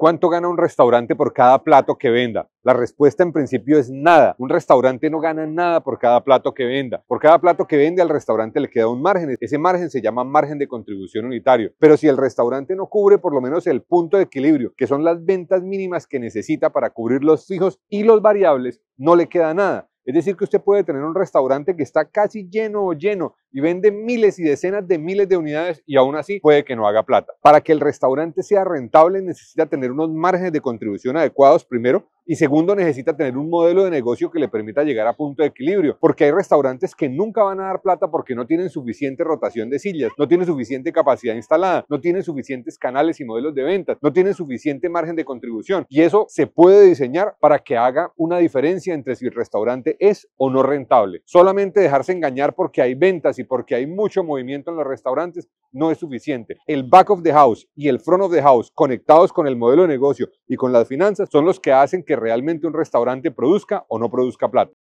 ¿Cuánto gana un restaurante por cada plato que venda? La respuesta en principio es nada. Un restaurante no gana nada por cada plato que venda. Por cada plato que vende al restaurante le queda un margen. Ese margen se llama margen de contribución unitario. Pero si el restaurante no cubre por lo menos el punto de equilibrio, que son las ventas mínimas que necesita para cubrir los fijos y los variables, no le queda nada. Es decir, que usted puede tener un restaurante que está casi lleno o lleno y vende miles y decenas de miles de unidades y aún así puede que no haga plata. Para que el restaurante sea rentable necesita tener unos márgenes de contribución adecuados primero y segundo, necesita tener un modelo de negocio que le permita llegar a punto de equilibrio, porque hay restaurantes que nunca van a dar plata porque no tienen suficiente rotación de sillas, no tienen suficiente capacidad instalada, no tienen suficientes canales y modelos de ventas, no tienen suficiente margen de contribución. Y eso se puede diseñar para que haga una diferencia entre si el restaurante es o no rentable. Solamente dejarse engañar porque hay ventas y porque hay mucho movimiento en los restaurantes no es suficiente. El back of the house y el front of the house conectados con el modelo de negocio y con las finanzas son los que hacen que realmente un restaurante produzca o no produzca plata.